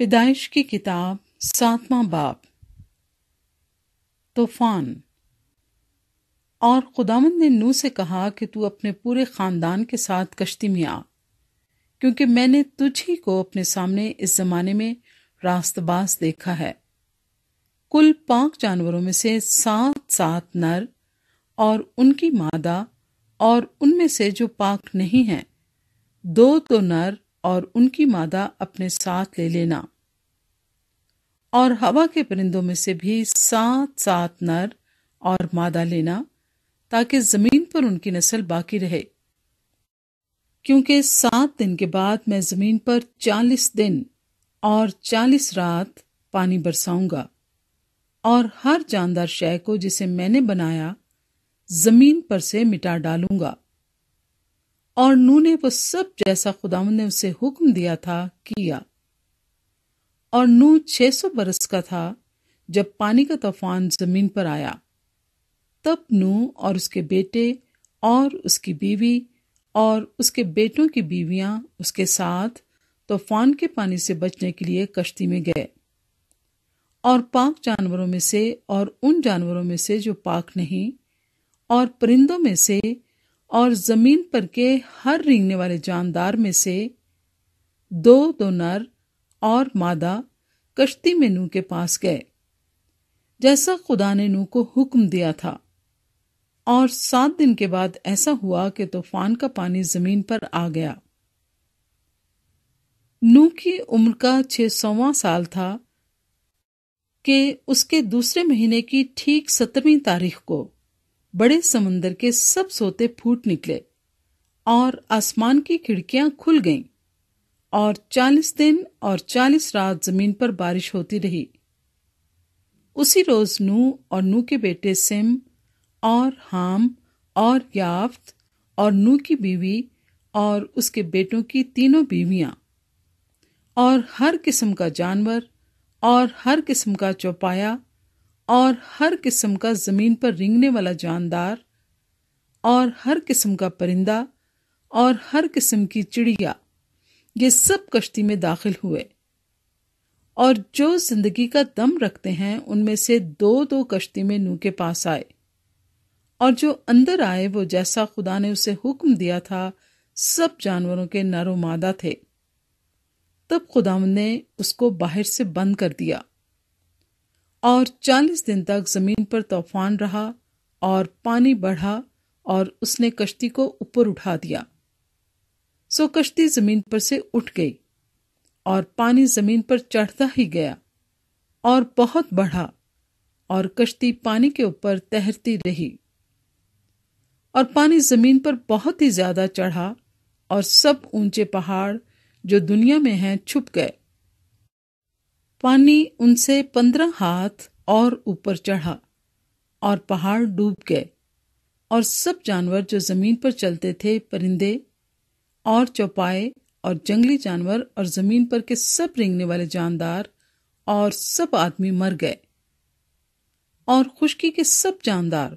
پیدائش کی کتاب ساتواں باپ طوفان اور خداون نے نو سے کہا کہ اپنے پورے خاندان کے ساتھ کشتی میں آ کیونکہ میں نے تجھ ہی کو اپنے سامنے اس زمانے میں راست باز دیکھا ہے کل پاک جانوروں میں سے سات سات نر اور ان کی مادہ اور ان میں سے جو پاک نہیں ہیں دو تو نر اور ان کی مادہ اپنے ساتھ لے لینا اور ہوا کے پرندوں میں سے بھی سات سات نر اور مادہ لینا تاکہ زمین پر ان کی نسل باقی رہے کیونکہ سات دن کے بعد میں زمین پر چالیس دن اور چالیس رات پانی برساؤں گا اور ہر جاندار شے کو جسے میں نے بنایا زمین پر سے مٹا ڈالوں گا اور نو نے وہ سب جیسا خدا نے اسے حکم دیا تھا کیا اور نو چھ سو برس کا تھا جب پانی کا طوفان زمین پر آیا تب نو اور اس کے بیٹے اور اس کی بیوی اور اس کے بیٹوں کی بیویاں اس کے ساتھ طوفان کے پانی سے بچنے کے لیے کشتی میں گئے اور پاک جانوروں میں سے اور ان جانوروں میں سے جو پاک نہیں اور پرندوں میں سے اور زمین پر کے ہر رینگنے والے جاندار میں سے دو دو نر اور مادہ کشتی میں نو کے پاس گئے جیسا خدا نے نو کو حکم دیا تھا اور سات دن کے بعد ایسا ہوا کہ طوفان کا پانی زمین پر آ گیا نو کی عمر کا چھ سواں سال تھا کہ اس کے دوسرے مہینے کی ٹھیک سترویں تاریخ کو بڑے سمندر کے سب سوتے پھوٹ نکلے اور آسمان کی کھڑکیاں کھل گئیں اور چالیس دن اور چالیس رات زمین پر بارش ہوتی رہی اسی روز نو اور نو کے بیٹے سم اور ہام اور یافت اور نو کی بیوی اور اس کے بیٹوں کی تینوں بیویاں اور ہر قسم کا جانور اور ہر قسم کا چوپایا اور ہر قسم کا زمین پر رینگنے والا جاندار اور ہر قسم کا پرندہ اور ہر قسم کی چڑیا یہ سب کشتی میں داخل ہوئے اور جو زندگی کا دم رکھتے ہیں ان میں سے دو دو کشتی میں نو کے پاس آئے اور جو اندر آئے وہ جیسا خدا نے اسے حکم دیا تھا سب جانوروں کے نر و مادہ تھے تب خدا نے اس کو باہر سے بند کر دیا اور چالیس دن تک زمین پر طوفان رہا اور پانی بڑھا اور اس نے کشتی کو اوپر اٹھا دیا سو کشتی زمین پر سے اٹھ گئی اور پانی زمین پر چڑھتا ہی گیا اور بہت بڑھا اور کشتی پانی کے اوپر تیرتی رہی اور پانی زمین پر بہت ہی زیادہ چڑھا اور سب اونچے پہاڑ جو دنیا میں ہیں چھپ گئے پانی ان سے پندرہ ہاتھ اور اوپر چڑھا اور پہاڑ ڈوب گئے اور سب جانور جو زمین پر چلتے تھے پرندے اور چوپائے اور جنگلی جانور اور زمین پر کے سب رینگنے والے جاندار اور سب آدمی مر گئے اور خشکی کے سب جاندار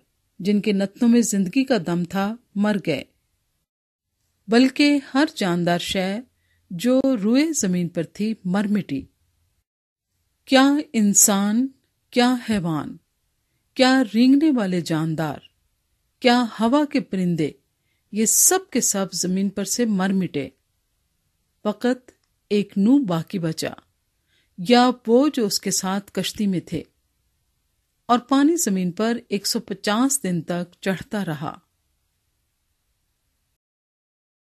جن کے نتنوں میں زندگی کا دم تھا مر گئے بلکہ ہر جاندار شے جو روئے زمین پر تھی مر مٹی کیا انسان کیا حیوان کیا رینگنے والے جاندار کیا ہوا کے پرندے یہ سب کے سب زمین پر سے مر مٹے وقت ایک نو باقی بچا یا وہ جو اس کے ساتھ کشتی میں تھے اور پانی زمین پر ایک سو پچاس دن تک چڑھتا رہا